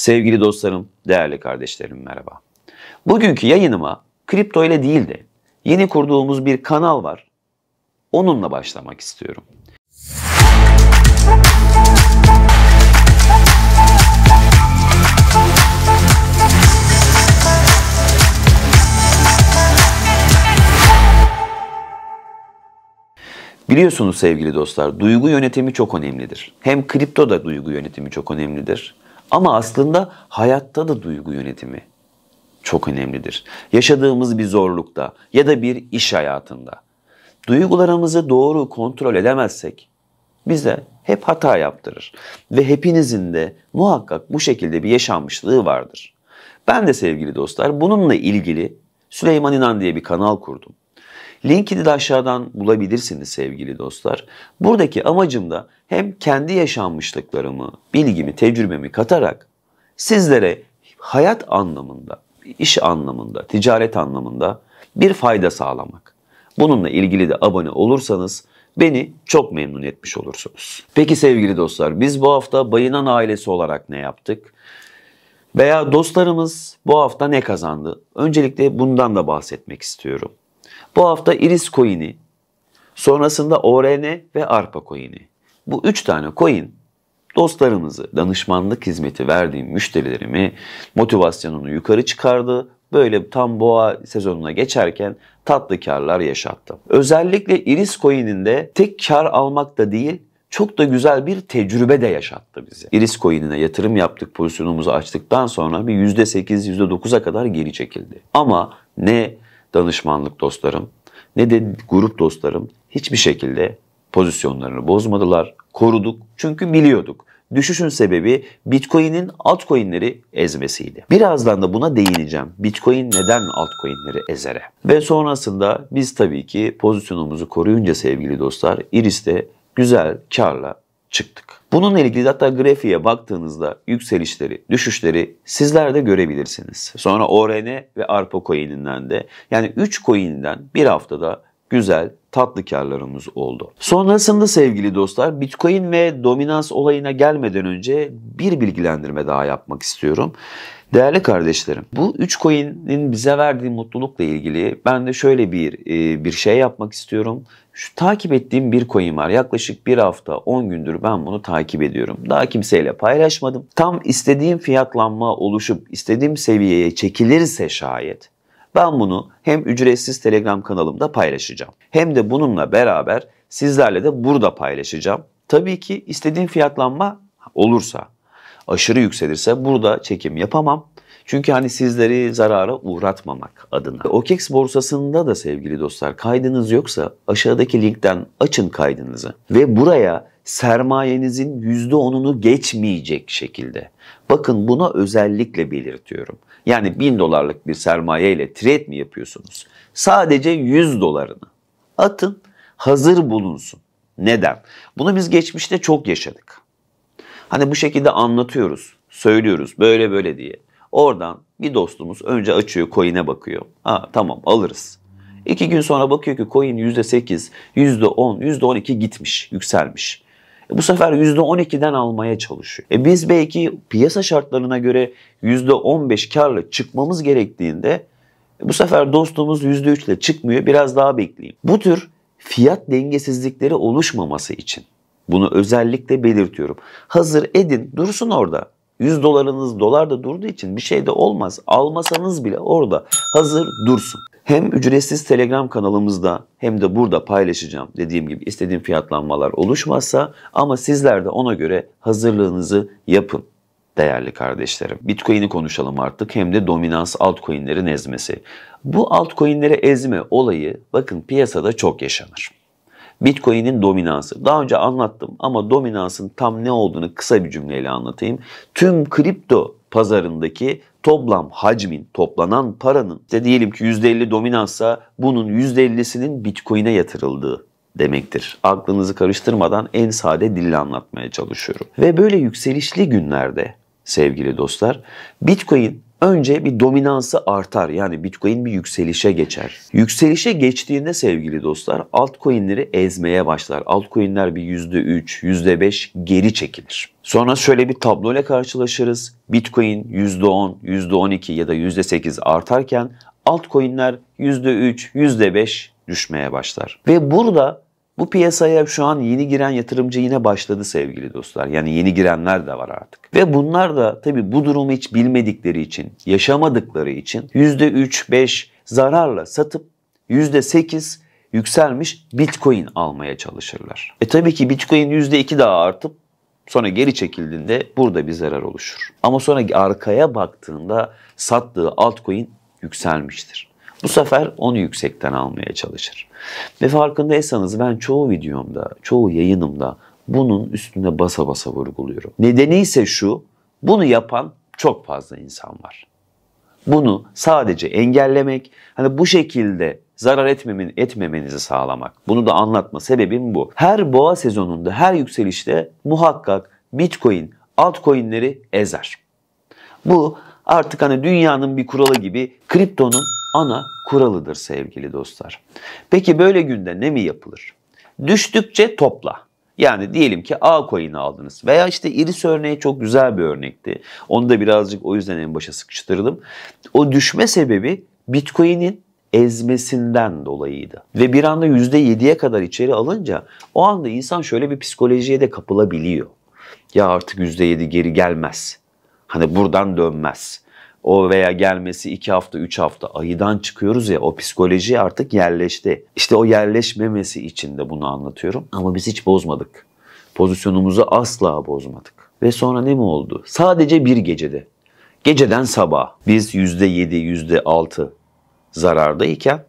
Sevgili dostlarım, değerli kardeşlerim merhaba. Bugünkü yayınıma kripto ile değil de yeni kurduğumuz bir kanal var. Onunla başlamak istiyorum. Biliyorsunuz sevgili dostlar, duygu yönetimi çok önemlidir. Hem kripto da duygu yönetimi çok önemlidir. Ama aslında hayatta da duygu yönetimi çok önemlidir. Yaşadığımız bir zorlukta ya da bir iş hayatında duygularımızı doğru kontrol edemezsek bize hep hata yaptırır ve hepinizin de muhakkak bu şekilde bir yaşanmışlığı vardır. Ben de sevgili dostlar bununla ilgili Süleyman İnan diye bir kanal kurdum. Linkini de aşağıdan bulabilirsiniz sevgili dostlar. Buradaki amacım da hem kendi yaşanmışlıklarımı, bilgimi, tecrübemi katarak sizlere hayat anlamında, iş anlamında, ticaret anlamında bir fayda sağlamak. Bununla ilgili de abone olursanız beni çok memnun etmiş olursunuz. Peki sevgili dostlar biz bu hafta Bayınan ailesi olarak ne yaptık? Veya dostlarımız bu hafta ne kazandı? Öncelikle bundan da bahsetmek istiyorum. Bu hafta Iris coin'i, sonrasında ORN ve ARPA coin'i. Bu üç tane coin dostlarımızı, danışmanlık hizmeti verdiğim müşterilerimi motivasyonunu yukarı çıkardı. Böyle tam boğa sezonuna geçerken tatlı karlar yaşattı. Özellikle Iris coin'in tek kar almak da değil çok da güzel bir tecrübe de yaşattı bizi. Iris coin'ine yatırım yaptık, pozisyonumuzu açtıktan sonra bir %8, %9'a kadar geri çekildi. Ama ne danışmanlık dostlarım ne de grup dostlarım hiçbir şekilde pozisyonlarını bozmadılar. Koruduk çünkü biliyorduk. Düşüşün sebebi Bitcoin'in altcoin'leri ezmesiydi. Birazdan da buna değineceğim. Bitcoin neden altcoin'leri ezere? Ve sonrasında biz tabii ki pozisyonumuzu koruyunca sevgili dostlar Iris'te güzel karla çıktık. Bununla ilgili hatta grafiğe baktığınızda yükselişleri, düşüşleri sizler de görebilirsiniz. Sonra ORN ve ARPA coin'inden de yani 3 coin'den bir haftada güzel tatlı karlarımız oldu. Sonrasında sevgili dostlar Bitcoin ve dominans olayına gelmeden önce bir bilgilendirme daha yapmak istiyorum. Değerli kardeşlerim, bu 3 coin'in bize verdiği mutlulukla ilgili ben de şöyle bir e, bir şey yapmak istiyorum. Şu takip ettiğim bir coin var. Yaklaşık bir hafta 10 gündür ben bunu takip ediyorum. Daha kimseyle paylaşmadım. Tam istediğim fiyatlanma oluşup istediğim seviyeye çekilirse şayet ben bunu hem ücretsiz Telegram kanalımda paylaşacağım. Hem de bununla beraber sizlerle de burada paylaşacağım. Tabii ki istediğim fiyatlanma olursa aşırı yükselirse burada çekim yapamam. Çünkü hani sizleri zarara uğratmamak adına. OKEX borsasında da sevgili dostlar kaydınız yoksa aşağıdaki linkten açın kaydınızı ve buraya sermayenizin %10'unu geçmeyecek şekilde. Bakın buna özellikle belirtiyorum. Yani 1000 dolarlık bir sermaye ile trade mi yapıyorsunuz? Sadece 100 dolarını atın, hazır bulunsun. Neden? Bunu biz geçmişte çok yaşadık. Hani bu şekilde anlatıyoruz, söylüyoruz böyle böyle diye. Oradan bir dostumuz önce açıyor coin'e bakıyor. Ha tamam alırız. İki gün sonra bakıyor ki coin %8, %10, %12 gitmiş, yükselmiş. E bu sefer %12'den almaya çalışıyor. E biz belki piyasa şartlarına göre %15 karla çıkmamız gerektiğinde e, bu sefer dostumuz %3 ile çıkmıyor biraz daha bekleyin. Bu tür fiyat dengesizlikleri oluşmaması için bunu özellikle belirtiyorum. Hazır edin dursun orada. 100 dolarınız dolar da durduğu için bir şey de olmaz. Almasanız bile orada hazır dursun. Hem ücretsiz Telegram kanalımızda hem de burada paylaşacağım. Dediğim gibi istediğim fiyatlanmalar oluşmazsa ama sizler de ona göre hazırlığınızı yapın değerli kardeşlerim. Bitcoin'i konuşalım artık hem de dominans altcoin'lerin ezmesi. Bu altcoin'lere ezme olayı bakın piyasada çok yaşanır. Bitcoin'in dominansı. Daha önce anlattım ama dominansın tam ne olduğunu kısa bir cümleyle anlatayım. Tüm kripto pazarındaki toplam hacmin, toplanan paranın işte diyelim ki %50 dominansa bunun %50'sinin Bitcoin'e yatırıldığı demektir. Aklınızı karıştırmadan en sade dille anlatmaya çalışıyorum. Ve böyle yükselişli günlerde sevgili dostlar Bitcoin Önce bir dominansı artar yani Bitcoin bir yükselişe geçer. Yükselişe geçtiğinde sevgili dostlar altcoin'leri ezmeye başlar. Altcoin'ler bir %3, %5 geri çekilir. Sonra şöyle bir tablo ile karşılaşırız. Bitcoin %10, %12 ya da %8 artarken altcoin'ler %3, %5 düşmeye başlar. Ve burada bu piyasaya şu an yeni giren yatırımcı yine başladı sevgili dostlar. Yani yeni girenler de var artık. Ve bunlar da tabii bu durumu hiç bilmedikleri için, yaşamadıkları için %3-5 zararla satıp %8 yükselmiş Bitcoin almaya çalışırlar. E tabii ki Bitcoin %2 daha artıp sonra geri çekildiğinde burada bir zarar oluşur. Ama sonra arkaya baktığında sattığı altcoin yükselmiştir. Bu sefer onu yüksekten almaya çalışır. Ve farkındaysanız ben çoğu videomda, çoğu yayınımda bunun üstünde basa basa vurguluyorum. Nedeni ise şu, bunu yapan çok fazla insan var. Bunu sadece engellemek, hani bu şekilde zarar etmemin, etmemenizi sağlamak. Bunu da anlatma sebebim bu. Her boğa sezonunda, her yükselişte muhakkak Bitcoin altcoin'leri ezer. Bu artık hani dünyanın bir kuralı gibi kriptonun ana kuralıdır sevgili dostlar. Peki böyle günde ne mi yapılır? Düştükçe topla. Yani diyelim ki A coin'i aldınız veya işte iris örneği çok güzel bir örnekti. Onu da birazcık o yüzden en başa sıkıştırdım. O düşme sebebi Bitcoin'in ezmesinden dolayıydı. Ve bir anda %7'ye kadar içeri alınca o anda insan şöyle bir psikolojiye de kapılabiliyor. Ya artık %7 geri gelmez Hani buradan dönmez. O veya gelmesi iki hafta üç hafta ayıdan çıkıyoruz ya o psikoloji artık yerleşti. İşte o yerleşmemesi için de bunu anlatıyorum. Ama biz hiç bozmadık. Pozisyonumuzu asla bozmadık. Ve sonra ne mi oldu? Sadece bir gecede. Geceden sabah biz %7, %6 zarardayken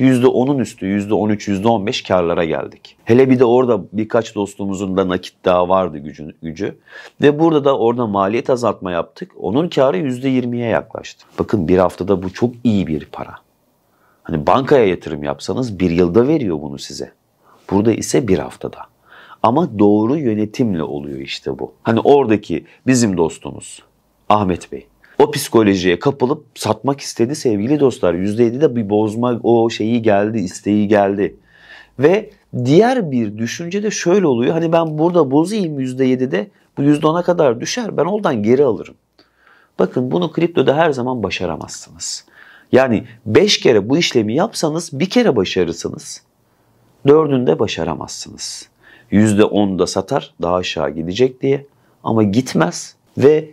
%10'un üstü, %13, %15 karlara geldik. Hele bir de orada birkaç dostumuzun da nakit daha vardı gücü. gücü. Ve burada da orada maliyet azaltma yaptık. Onun karı %20'ye yaklaştı. Bakın bir haftada bu çok iyi bir para. Hani bankaya yatırım yapsanız bir yılda veriyor bunu size. Burada ise bir haftada. Ama doğru yönetimle oluyor işte bu. Hani oradaki bizim dostumuz Ahmet Bey o psikolojiye kapılıp satmak istedi sevgili dostlar. %7 de bir bozma o şeyi geldi, isteği geldi. Ve diğer bir düşünce de şöyle oluyor. Hani ben burada bozayım %7'de bu %10'a kadar düşer ben oradan geri alırım. Bakın bunu kriptoda her zaman başaramazsınız. Yani 5 kere bu işlemi yapsanız bir kere başarırsınız. Dördünde başaramazsınız. %10'da satar daha aşağı gidecek diye ama gitmez ve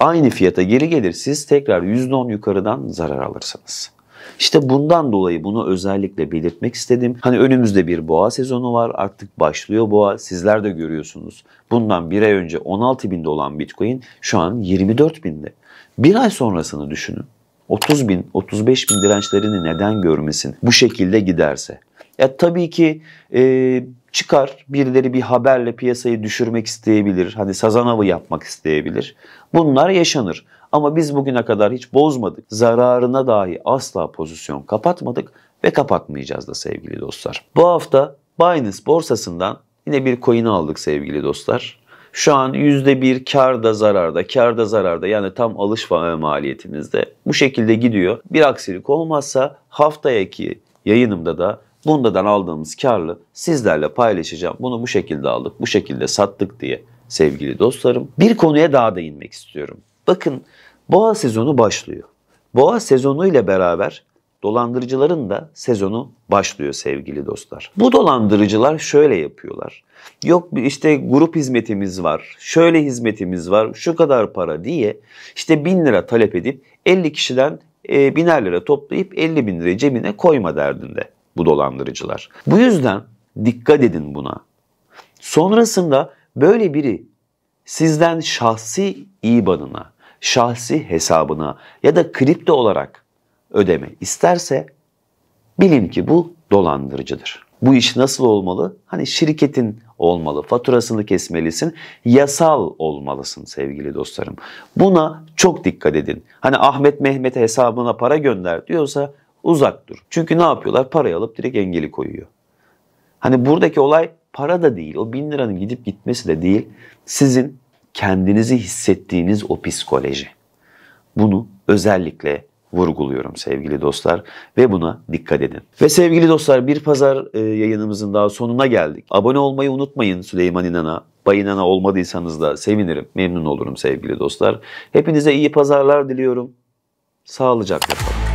aynı fiyata geri gelir siz tekrar %10 yukarıdan zarar alırsınız. İşte bundan dolayı bunu özellikle belirtmek istedim. Hani önümüzde bir boğa sezonu var. Artık başlıyor boğa. Sizler de görüyorsunuz. Bundan bir ay önce 16 binde olan Bitcoin şu an 24 binde. Bir ay sonrasını düşünün. 30 bin, 35 bin dirençlerini neden görmesin bu şekilde giderse? Ya e, tabii ki e, çıkar birileri bir haberle piyasayı düşürmek isteyebilir. Hani sazan avı yapmak isteyebilir. Bunlar yaşanır. Ama biz bugüne kadar hiç bozmadık. Zararına dahi asla pozisyon kapatmadık ve kapatmayacağız da sevgili dostlar. Bu hafta Binance borsasından yine bir coin'i aldık sevgili dostlar. Şu an %1 karda zararda, karda zararda yani tam alış e, maliyetimizde bu şekilde gidiyor. Bir aksilik olmazsa haftayaki yayınımda da bundan aldığımız karlı sizlerle paylaşacağım. Bunu bu şekilde aldık, bu şekilde sattık diye sevgili dostlarım. Bir konuya daha değinmek istiyorum. Bakın boğa sezonu başlıyor. Boğa sezonu ile beraber dolandırıcıların da sezonu başlıyor sevgili dostlar. Bu dolandırıcılar şöyle yapıyorlar. Yok işte grup hizmetimiz var, şöyle hizmetimiz var, şu kadar para diye işte bin lira talep edip 50 kişiden e, biner lira toplayıp 50 bin lira cebine koyma derdinde bu dolandırıcılar. Bu yüzden dikkat edin buna. Sonrasında Böyle biri sizden şahsi IBAN'ına, şahsi hesabına ya da kripto olarak ödeme isterse bilin ki bu dolandırıcıdır. Bu iş nasıl olmalı? Hani şirketin olmalı, faturasını kesmelisin, yasal olmalısın sevgili dostlarım. Buna çok dikkat edin. Hani Ahmet Mehmet hesabına para gönder diyorsa uzak dur. Çünkü ne yapıyorlar? Parayı alıp direkt engeli koyuyor. Hani buradaki olay para da değil, o bin liranın gidip gitmesi de değil. Sizin kendinizi hissettiğiniz o psikoloji. Bunu özellikle vurguluyorum sevgili dostlar ve buna dikkat edin. Ve sevgili dostlar bir pazar e, yayınımızın daha sonuna geldik. Abone olmayı unutmayın Süleyman İnan'a. Bay İnan'a olmadıysanız da sevinirim, memnun olurum sevgili dostlar. Hepinize iyi pazarlar diliyorum. Sağlıcakla kalın.